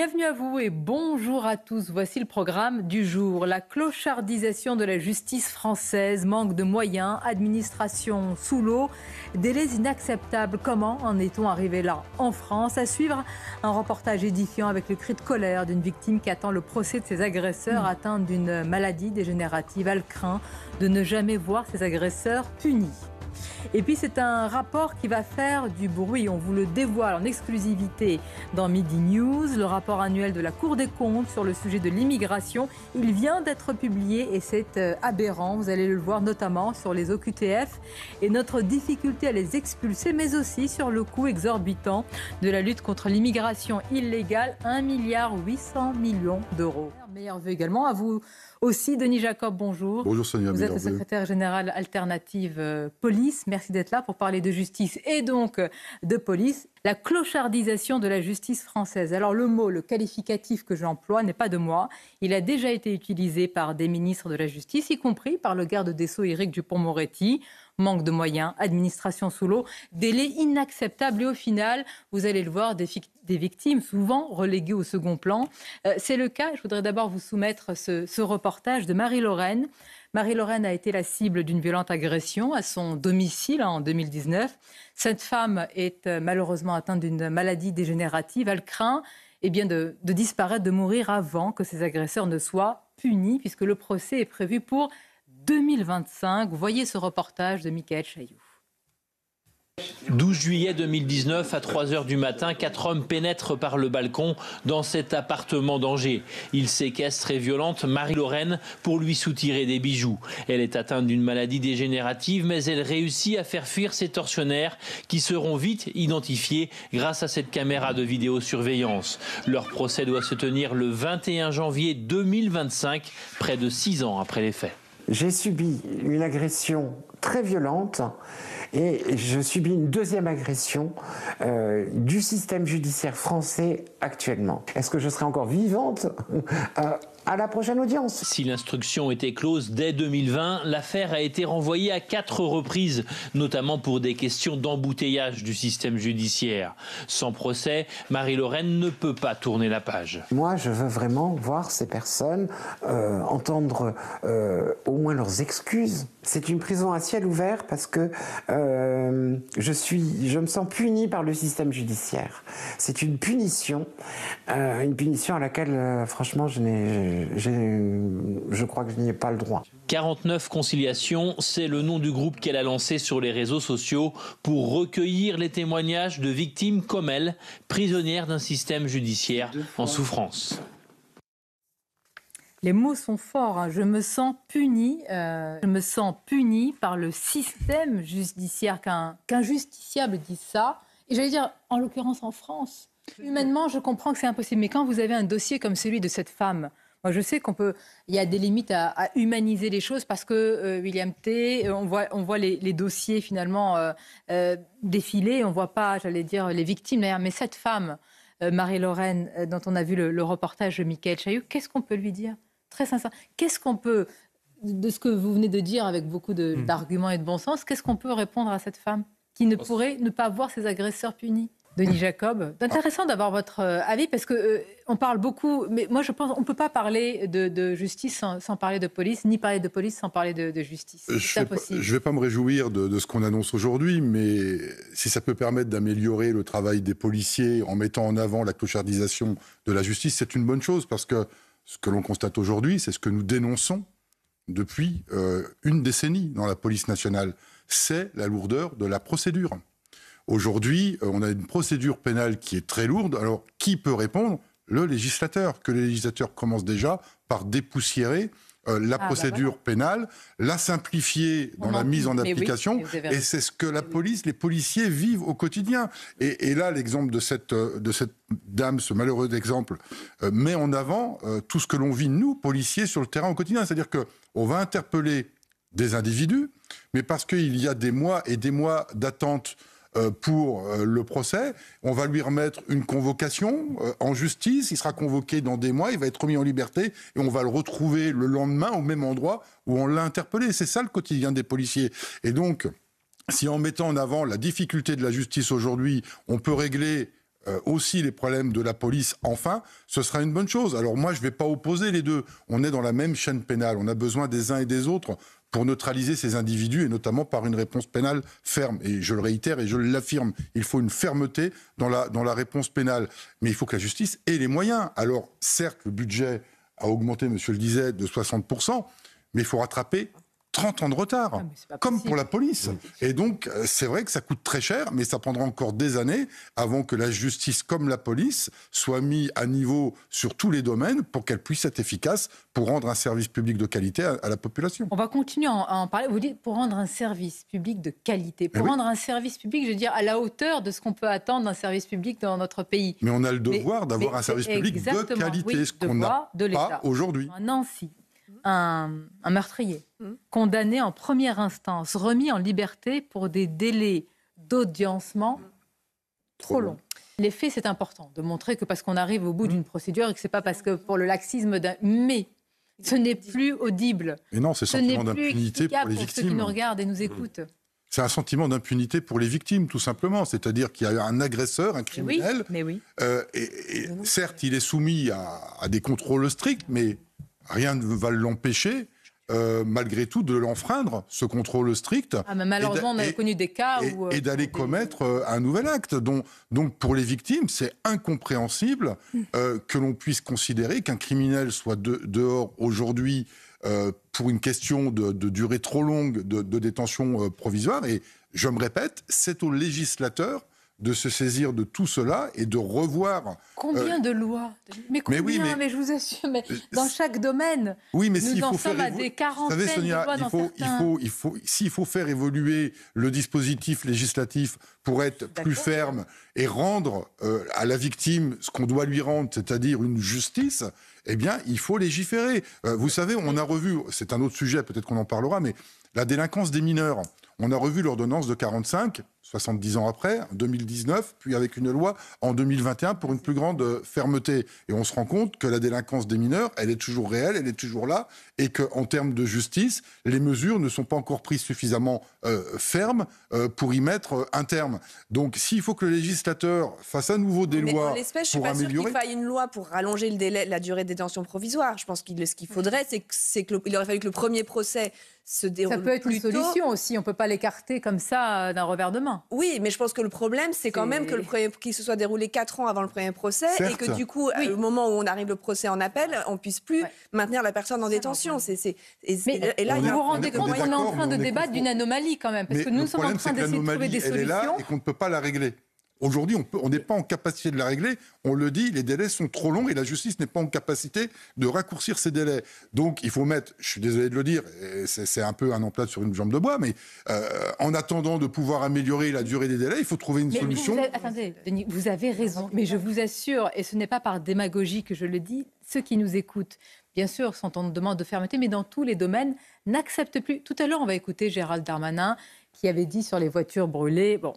Bienvenue à vous et bonjour à tous. Voici le programme du jour. La clochardisation de la justice française, manque de moyens, administration sous l'eau, délais inacceptables. Comment en est-on arrivé là en France À suivre un reportage édifiant avec le cri de colère d'une victime qui attend le procès de ses agresseurs mm. atteinte d'une maladie dégénérative. Elle craint de ne jamais voir ses agresseurs punis. Et puis c'est un rapport qui va faire du bruit. On vous le dévoile en exclusivité dans Midi News, le rapport annuel de la Cour des comptes sur le sujet de l'immigration. Il vient d'être publié et c'est euh, aberrant. Vous allez le voir notamment sur les OQTF et notre difficulté à les expulser, mais aussi sur le coût exorbitant de la lutte contre l'immigration illégale, 1 milliard 800 millions d'euros. Meilleur vœu également à vous aussi. Denis Jacob, bonjour. Bonjour Sonia. Vous êtes le secrétaire général alternative euh, police. Merci d'être là pour parler de justice et donc euh, de police. La clochardisation de la justice française. Alors le mot, le qualificatif que j'emploie n'est pas de moi. Il a déjà été utilisé par des ministres de la justice, y compris par le garde des sceaux Éric Dupont-Moretti manque de moyens, administration sous l'eau, délai inacceptable et au final, vous allez le voir, des, victimes souvent reléguées au second plan. Euh, c'est le cas, je voudrais d'abord vous soumettre ce, reportage de Marie-Lorraine. Marie-Lorraine a été la cible d'une violente agression à son domicile hein, en 2019. Cette femme est euh, malheureusement atteinte d'une maladie dégénérative. Elle craint eh bien, de disparaître, de mourir avant que ses agresseurs ne soient punis, puisque le procès est prévu pour 2025. Voyez ce reportage de Michael Chailloux. 12 juillet 2019, à 3 heures du matin, quatre hommes pénètrent par le balcon dans cet appartement d'Angers. Ils séquestrent et violentent Marie-Lorraine pour lui soutirer des bijoux. Elle est atteinte d'une maladie dégénérative, mais elle réussit à faire fuir ses tortionnaires qui seront vite identifiés grâce à cette caméra de vidéosurveillance. Leur procès doit se tenir le 21 janvier 2025, près de 6 ans après les faits j'ai subi une agression très violente et je subis une deuxième agression euh, du système judiciaire français actuellement. Est-ce que je serai encore vivante euh, à la prochaine audience. Si l'instruction était close dès 2020, l'affaire a été renvoyée à quatre reprises, notamment pour des questions d'embouteillage du système judiciaire. Sans procès, Marie-Lorraine ne peut pas tourner la page. Moi, je veux vraiment voir ces personnes, euh, entendre euh, au moins leurs excuses. C'est une prison à ciel ouvert parce que euh, je suis, je me sens puni par le système judiciaire. C'est une punition, une punition à laquelle, franchement, je n'ai je crois que je n'y ai pas le droit. 49 conciliations, c'est le nom du groupe qu'elle a lancé sur les réseaux sociaux pour recueillir les témoignages de victimes comme elle, prisonnières d'un système judiciaire en souffrance. Les mots sont forts. Hein. Je me sens punie. Euh, je me sens puni par le système judiciaire qu'un qu'un justiciable dise ça. Et j'allais dire, en l'occurrence en France. Humainement, je comprends que c'est impossible. Mais quand vous avez un dossier comme celui de cette femme, moi, je sais qu'on peut. Il y a des limites à, humaniser les choses parce que euh, William T. Euh, on voit, on voit les, dossiers finalement euh, défiler. On voit pas, j'allais dire, les victimes Mais cette femme, Marie-Lorraine, dont on a vu le, reportage de Michael Chailloux, qu'est-ce qu'on peut lui dire Très sincère. Qu'est-ce qu'on peut de ce que vous venez de dire avec beaucoup hmm. d'arguments et de bon sens Qu'est-ce qu'on peut répondre à cette femme qui ne pourrait ne pas voir ses agresseurs punis Denis Jacob. Intéressant d'avoir votre euh, avis parce que euh, on parle beaucoup, mais moi je pense on peut pas parler de, justice sans, parler de police, ni parler de police sans parler de, de justice. Euh, je ne vais, pas me réjouir de, ce qu'on annonce aujourd'hui, mais si ça peut permettre d'améliorer le travail des policiers en mettant en avant la clochardisation de la justice, c'est une bonne chose parce que ce que l'on constate aujourd'hui, c'est ce que nous dénonçons depuis une décennie dans la police nationale, c'est la lourdeur de la procédure. Aujourd'hui, euh, on a une procédure pénale qui est très lourde. Alors, qui peut répondre Le législateur. Que le législateur commence déjà par dépoussiérer euh, la ah, bah procédure pénale, la simplifier dans la mise en application. et c'est ce que la police, les policiers vivent au quotidien. Et, là, l'exemple de cette, euh, de cette dame, ce malheureux exemple, met en avant tout ce que l'on vit, nous, policiers, sur le terrain au quotidien. C'est-à-dire qu'on va interpeller des individus, mais parce qu'il y a des mois et des mois d'attente euh, pour euh, le procès. On va lui remettre une convocation euh, en justice. Il sera convoqué dans des mois. Il va être remis en liberté et on va le retrouver le lendemain au même endroit où on l'a interpellé. C'est ça le quotidien des policiers. Et donc, si en mettant en avant la difficulté de la justice aujourd'hui, on peut régler aussi les problèmes de la police, enfin, ce sera une bonne chose. Alors moi, je ne vais pas opposer les deux. On est dans la même chaîne pénale. On a besoin des uns et des autres pour neutraliser ces individus et notamment par une réponse pénale ferme. Et je le réitère et je l'affirme, il faut une fermeté dans la, dans la réponse pénale. Mais il faut que la justice ait les moyens. Alors certes, le budget a augmenté, monsieur le disait, de 60%, mais il faut rattraper 30 ans de retard, ah, comme pour la police. Et donc, euh, c'est vrai que ça coûte très cher, mais ça prendra encore des années avant que la justice, comme la police, soit mise à niveau sur tous les domaines pour qu'elle puisse être efficace pour rendre un service public de qualité à, la population. On va continuer à en, parler. Vous dites pour rendre un service public de qualité, pour rendre un service public, je veux dire, à la hauteur de ce qu'on peut attendre d'un service public dans notre pays. Mais on a le devoir d'avoir un service public de qualité, ce qu'on n'a pas aujourd'hui. si un, meurtrier mm. condamné en première instance, remis en liberté pour des délais d'audiencement mm. trop, longs. Long. Les faits, c'est important de montrer que parce qu'on arrive au bout mm. d'une procédure et que c'est pas parce que pour le laxisme d'un mais ce n'est plus audible. Mais non, c'est ce sentiment d'impunité pour les victimes. Pour qui nous regardent et nous écoutent. C'est un sentiment d'impunité pour les victimes, tout simplement. C'est-à-dire qu'il y a un agresseur, un criminel. Euh, et, certes, il est soumis à, à des contrôles stricts, mais rien ne va l'empêcher. Euh, malgré tout, de l'enfreindre, ce contrôle strict. Ah, et des cas euh, d'aller commettre euh, un nouvel acte. Donc, pour les victimes, c'est incompréhensible mm. que l'on puisse considérer qu'un criminel soit dehors aujourd'hui pour une question de, durée trop longue de, de détention provisoire. Et je me répète, c'est au législateur de se saisir de tout cela et de revoir. Combien euh, de lois Mais combien mais, oui, mais... je vous assure, euh, dans chaque domaine. Oui, mais s'il faut faire des vous savez, Sonia, faut, faut, il faut, s'il faut faire évoluer le dispositif législatif pour être plus ferme et rendre euh, à la victime ce qu'on doit lui rendre, c'est-à-dire une justice, eh bien, il faut légiférer. vous savez, on a revu, c'est un autre sujet, peut-être qu'on en parlera, mais la délinquance des mineurs. On a revu l'ordonnance de 45 70 ans après, en 2019, puis avec une loi en 2021 pour une plus grande euh, fermeté. Et on se rend compte que la délinquance des mineurs, elle est toujours réelle, elle est toujours là, et qu'en termes de justice, les mesures ne sont pas encore prises suffisamment euh, fermes euh, pour y mettre un terme. Donc s'il faut que le législateur fasse à nouveau des Mais lois je pas qu'il faille une loi pour rallonger le délai, la durée de détention provisoire. Je pense que ce qu'il faudrait, c'est qu'il aurait fallu que le premier procès se déroule Ça peut être une solution aussi, on ne peut pas l'écarter comme ça d'un revers de main. Oui, mais je pense que le problème, c'est quand même que le qu'il se soit déroulé quatre ans avant le premier procès et que du coup, euh, au moment où on arrive le procès en appel, on puisse plus maintenir la personne en détention. C'est, et, là, vous vous rendez compte qu'on est en train de débattre d'une anomalie quand même, parce que nous sommes en train d'essayer de trouver des solutions et qu'on ne peut pas la régler. Aujourd'hui, on n'est pas en capacité de la régler. On le dit, les délais sont trop longs et la justice n'est pas en capacité de raccourcir ces délais. Donc, il faut mettre, je suis désolé de le dire, c'est un peu un emplate sur une jambe de bois, mais euh, en attendant de pouvoir améliorer la durée des délais, il faut trouver une solution. Vous avez, attendez, vous avez raison, mais je vous assure, et ce n'est pas par démagogie que je le dis, ceux qui nous écoutent, bien sûr, sont en demande de fermeté, mais dans tous les domaines, n'acceptent plus. Tout à l'heure, on va écouter Gérald Darmanin qui avait dit sur les voitures brûlées, bon,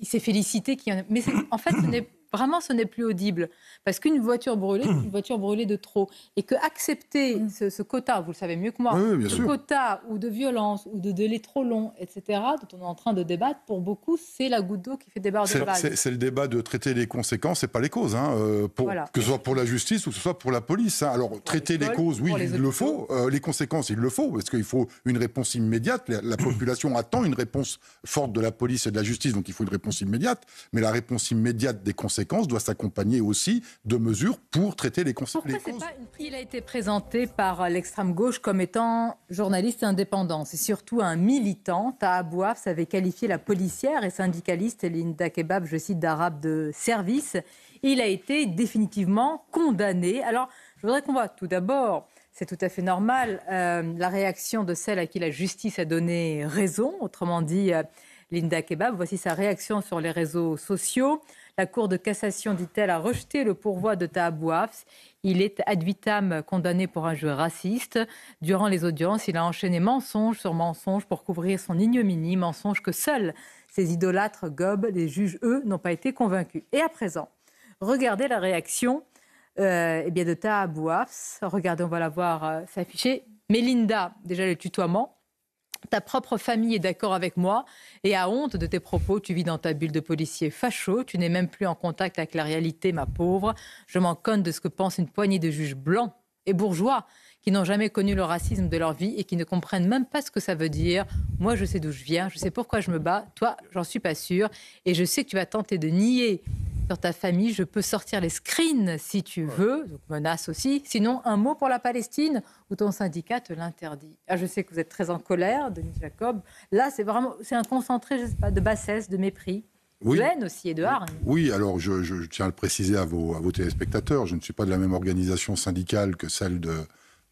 il s'est félicité qu'il y en ait... Mais en fait, ce n'est vraiment ce n'est plus audible. Parce qu'une voiture brûlée, c'est une voiture brûlée de trop. Et que accepter mm. ce, quota, vous le savez mieux que moi, ce quota ou de violence ou de délai trop long, etc., dont on est en train de débattre, pour beaucoup, c'est la goutte d'eau qui fait déborder le c'est, c'est le débat de traiter les conséquences et pas les causes, hein, euh, pour, que ce soit pour la justice ou que ce soit pour la police. Hein. Alors, traiter les, causes, oui, il le faut. Euh, les conséquences, il le faut, parce qu'il faut une réponse immédiate. La, la population attend une réponse forte de la police et de la justice, donc il faut une réponse immédiate. Mais la réponse immédiate des conséquences, doit s'accompagner aussi de mesures pour traiter les, conséquences. Il a été présenté par l'extrême gauche comme étant journaliste indépendant. C'est surtout un militant. Tahabouaf avait qualifié la policière et syndicaliste Linda Kebab, je cite, d'arabe de service. Il a été définitivement condamné. Alors, je voudrais qu'on voit tout d'abord c'est tout à fait normal, euh, la réaction de celle à qui la justice a donné raison, autrement dit euh, Linda Kebab. Voici sa réaction sur les réseaux sociaux. La Cour de cassation, dit-elle, a rejeté le pourvoi de Tahabouaf. Il est ad vitam condamné pour un jeu raciste. Durant les audiences, il a enchaîné mensonge sur mensonge pour couvrir son ignominie, mensonge que seuls ses idolâtres gobent. Les juges, eux, n'ont pas été convaincus. Et à présent, regardez la réaction euh, eh bien de Tahabouaf. Regardez, on va la voir euh, s'afficher. Mélinda, déjà le tutoiement. Ta propre famille est d'accord avec moi et a honte de tes propos. Tu vis dans ta bulle de policier facho. Tu n'es même plus en contact avec la réalité, ma pauvre. Je m'en conne de ce que pense une poignée de juges blancs et bourgeois qui n'ont jamais connu le racisme de leur vie et qui ne comprennent même pas ce que ça veut dire. Moi, je sais d'où je viens, je sais pourquoi je me bats. Toi, j'en suis pas sûre. Et je sais que tu vas tenter de nier sur ta famille, je peux sortir les screens si tu veux, donc menace aussi. Sinon, un mot pour la Palestine où ton syndicat te l'interdit. Ah, je sais que vous êtes très en colère, Denis Jacob. Là, c'est vraiment, c'est un concentré, je sais pas, de bassesse, de mépris. De haine aussi et de Oui, alors je, tiens à le préciser à vos, à vos téléspectateurs, je ne suis pas de la même organisation syndicale que celle de,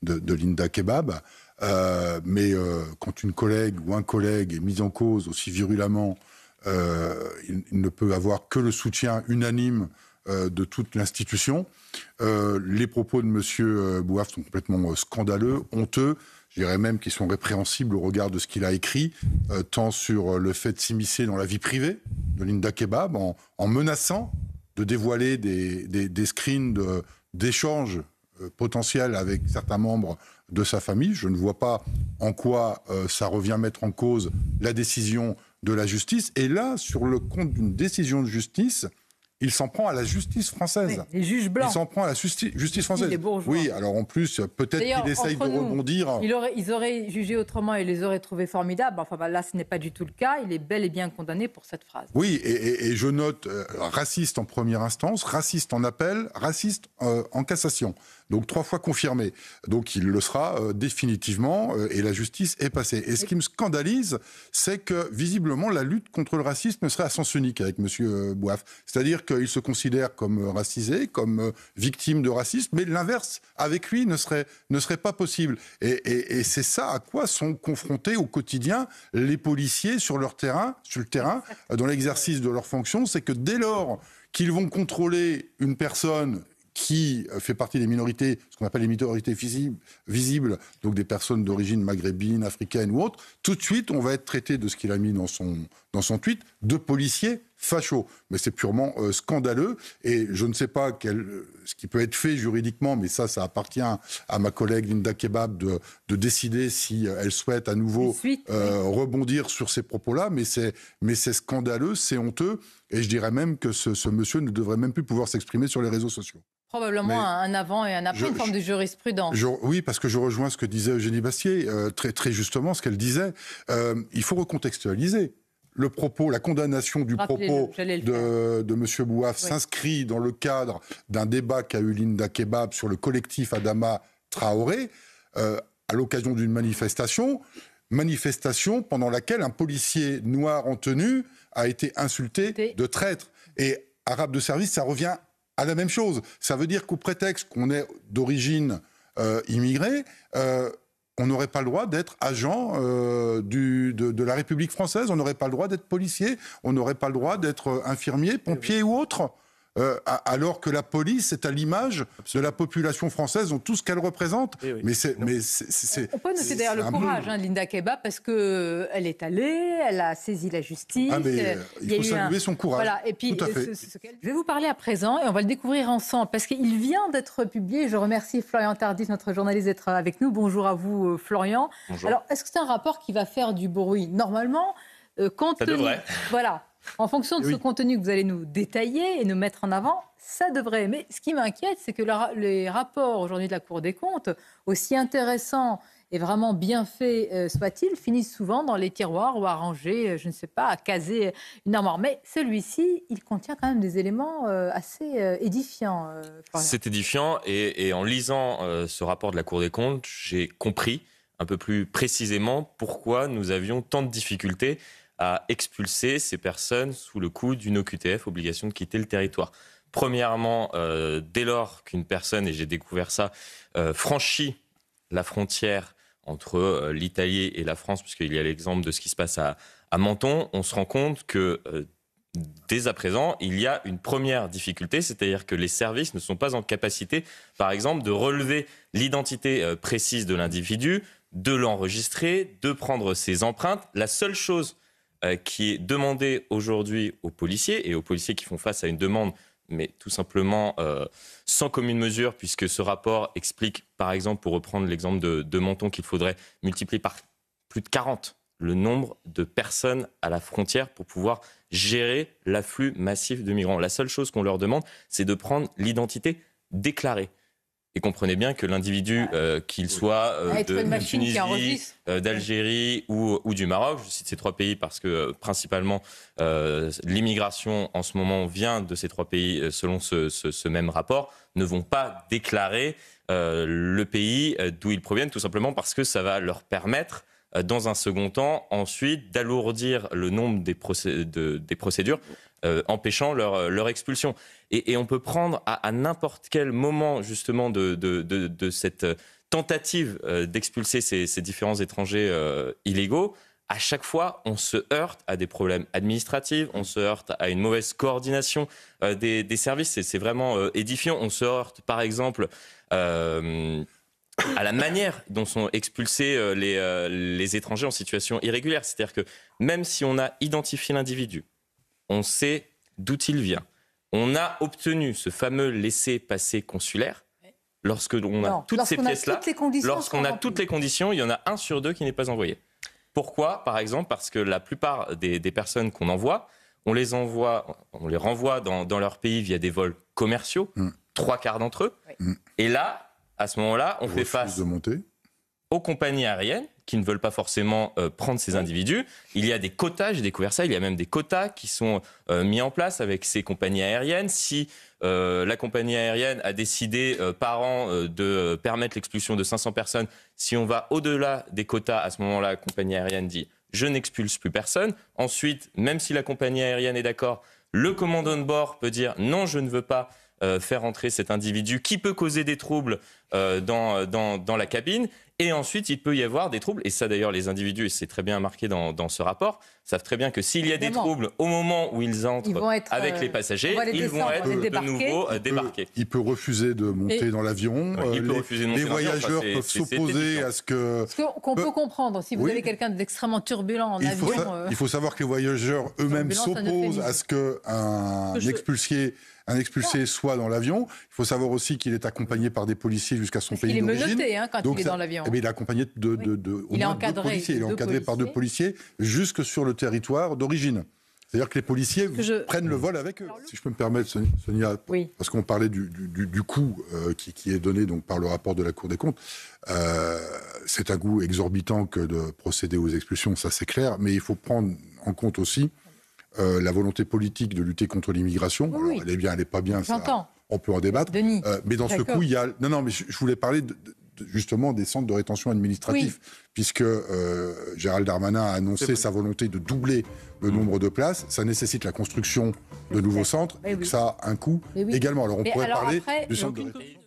de, Linda Kebab, euh, mais euh, quand une collègue ou un collègue est mis en cause aussi virulemment euh, il, ne peut avoir que le soutien unanime euh, de toute l'institution. Euh, les propos de M. Bouaf sont complètement scandaleux, honteux, je dirais même qu'ils sont répréhensibles au regard de ce qu'il a écrit, tant sur le fait de s'immiscer dans la vie privée de Linda Kebab en, menaçant de dévoiler des, screens d'échanges potentiels avec certains membres de sa famille. Je ne vois pas en quoi ça revient mettre en cause la décision de la justice. Et là, sur le compte d'une décision de justice, il s'en prend à la justice française. Il s'en prend à la justice, française. Oui, alors en plus, peut-être qu'il essaye de rebondir. aurait, ils auraient jugé autrement et les auraient trouvés formidables. Enfin, bah, là, ce n'est pas du tout le cas. Il est bel et bien condamné pour cette phrase. Oui, et, je note euh, raciste en première instance, raciste en appel, raciste euh, en cassation. Donc trois fois confirmé. Donc il le sera euh, définitivement euh, et la justice est passée. Et ce qui me scandalise, c'est que visiblement la lutte contre le racisme serait à sens unique avec M. Euh, Bouaf. C'est-à-dire qu'il se considère comme racisé, comme victime de racisme, mais l'inverse avec lui ne serait, ne serait pas possible. Et, c'est ça à quoi sont confrontés au quotidien les policiers sur leur terrain, sur le terrain, dans l'exercice de leurs fonctions. c'est que dès lors qu'ils vont contrôler une personne qui euh, fait partie des minorités, ce qu'on appelle les minorités visibles, donc des personnes d'origine maghrébine, africaine ou autre, tout de suite, on va être traité de ce qu'il a mis dans son, dans son tweet, de policiers facho. Mais c'est purement euh, scandaleux. Et je ne sais pas quel, ce qui peut être fait juridiquement, mais ça, ça appartient à ma collègue Linda Kebab de, décider si euh, elle souhaite à nouveau euh, rebondir sur ces propos-là. Mais c'est, scandaleux, c'est honteux. Et je dirais même que ce, monsieur ne devrait même plus pouvoir s'exprimer sur les réseaux sociaux. Probablement un avant et un après, une forme de jurisprudence. oui, parce que je rejoins ce que disait Eugénie Bastier, très, très justement, ce qu'elle disait. il faut recontextualiser le propos, la condamnation du propos de, M. Bouaf s'inscrit dans le cadre d'un débat qu'a eu Linda Kebab sur le collectif Adama Traoré euh, à l'occasion d'une manifestation, manifestation pendant laquelle un policier noir en tenue a été insulté de traître. Et arabe de service, ça revient à la même chose. Ça veut dire qu'au prétexte qu'on est d'origine euh, immigrée, euh, on n'aurait pas le droit d'être agent euh, du, de, de, la République française, on n'aurait pas le droit d'être policier, on n'aurait pas le droit d'être euh, infirmier, pompier ou autre. Euh, alors que la police est à l'image de la population française, dont tout ce qu'elle représente. Eh mais c'est, mais c'est, On peut d'ailleurs le courage hein, Linda Keba parce qu'elle euh, est allée, elle a saisi la justice. Ah, euh, il, faut saluer son courage. je vais vous parler à présent et on va le découvrir ensemble parce qu'il vient d'être publié. Je remercie Florian Tardif, notre journaliste, d'être avec nous. Bonjour à vous, Florian. Bonjour. Alors, est-ce que c'est un rapport qui va faire du bruit Normalement, quand... Ça voilà, en fonction de ce contenu que vous allez nous détailler et nous mettre en avant, ça devrait. Mais ce qui m'inquiète, c'est que les rapports aujourd'hui de la Cour des comptes, aussi intéressants et vraiment bien faits euh, soient-ils, finissent souvent dans les tiroirs ou à ranger, euh, je ne sais pas, à caser euh, une armoire. Mais celui-ci, il contient quand même des éléments assez édifiants. C'est édifiant et, en lisant ce rapport de la Cour des comptes, j'ai compris un peu plus précisément pourquoi nous avions tant de difficultés à expulser ces personnes sous le coup d'une OQTF, obligation de quitter le territoire. Premièrement, euh, dès lors qu'une personne, et j'ai découvert ça, euh, franchit la frontière entre euh, l'Italie et la France, puisqu'il y a l'exemple de ce qui se passe à, à, Menton, on se rend compte que dès à présent, il y a une première difficulté, c'est-à-dire que les services ne sont pas en capacité, par exemple, de relever l'identité précise de l'individu, de l'enregistrer, de prendre ses empreintes. La seule chose euh, qui est demandé aujourd'hui aux policiers et aux policiers qui font face à une demande mais tout simplement euh, sans commune mesure, puisque ce rapport explique, par exemple, pour reprendre l'exemple de, de Menton, qu'il faudrait multiplier par plus de 40 le nombre de personnes à la frontière pour pouvoir gérer l'afflux massif de migrants. La seule chose qu'on leur demande, c'est de prendre l'identité déclarée et comprenez bien que l'individu, bah, euh, qu'il soit euh, ah, euh, d'Algérie ou, du Maroc, je cite ces trois pays parce que principalement l'immigration en ce moment vient de ces trois pays selon ce, même rapport, ne vont pas déclarer le pays d'où ils proviennent, tout simplement parce que ça va leur permettre dans un second temps, ensuite, d'alourdir le nombre des procédures euh, empêchant leur, euh, leur expulsion. Et, on peut prendre à, n'importe quel moment justement de, de, de, cette euh, tentative d'expulser ces, ces, différents étrangers illégaux. À chaque fois, on se heurte à des problèmes administratifs, on se heurte à une mauvaise coordination des, des, services, c'est vraiment édifiant. On se heurte par exemple à la manière dont sont expulsés les, les étrangers en situation irrégulière. C'est-à-dire que même si on a identifié l'individu, on sait d'où il vient. On a obtenu ce fameux laissez-passer consulaire lorsque a toutes ces pièces-là. Lorsqu'on a toutes les conditions, il y en a un sur deux qui n'est pas envoyé. Pourquoi Par exemple, parce que la plupart des, personnes qu'on envoie, on les envoie, on les renvoie dans, leur pays via des vols commerciaux, hmm. trois quarts d'entre eux. Et là, à ce moment-là, on fait face aux compagnies aériennes qui ne veulent pas forcément euh, prendre ces individus. Il y a des quotas, j'ai découvert ça, il y a même des quotas qui sont euh, mis en place avec ces compagnies aériennes. Si euh, la compagnie aérienne a décidé par an de permettre l'expulsion de 500 personnes, si on va au-delà des quotas, à ce moment-là, la compagnie aérienne dit je n'expulse plus personne. Ensuite, même si la compagnie aérienne est d'accord, le commandant de bord peut dire non, je ne veux pas faire entrer cet individu qui peut causer des troubles dans, la cabine. Et ensuite, il peut y avoir des troubles, et ça d'ailleurs les individus, et c'est très bien marqué dans, ce rapport, savent très bien que s'il y a des troubles au moment où ils entrent avec les passagers, ils vont être euh, de nouveau euh, débarqués. il peut refuser de monter dans l'avion. Euh, les, les voyageurs peuvent s'opposer à ce que... Ce qu'on peut, comprendre, si vous avez quelqu'un d'extrêmement turbulent en avion... Il faut savoir que les voyageurs eux-mêmes s'opposent à ce qu'un expulsier un expulsé soit dans l'avion. Il faut savoir aussi qu'il est accompagné par des policiers jusqu'à son pays d'origine. Hein, il est menotté quand il est dans l'avion. Eh il est accompagné de, encadré, deux policiers. par deux policiers jusque sur le territoire d'origine. C'est-à-dire que les policiers prennent le vol avec eux. Si je peux me permettre, Sonia, parce qu'on parlait du, coût euh, qui, est donné donc, par le rapport de la Cour des comptes, euh, c'est un coût exorbitant que de procéder aux expulsions, ça c'est clair, mais il faut prendre en compte aussi euh, la volonté politique de lutter contre l'immigration. Elle est bien, elle n'est pas bien. on peut en débattre. Euh, mais dans ce coup, il y a. Non, non, mais je, voulais parler justement des centres de rétention administratif, puisque euh, Gérald Darmanin a annoncé sa volonté de doubler le mmh. nombre de places. Ça nécessite la construction de nouveaux centres, et ça a un coût également. Alors on pourrait parler du centre de rétention.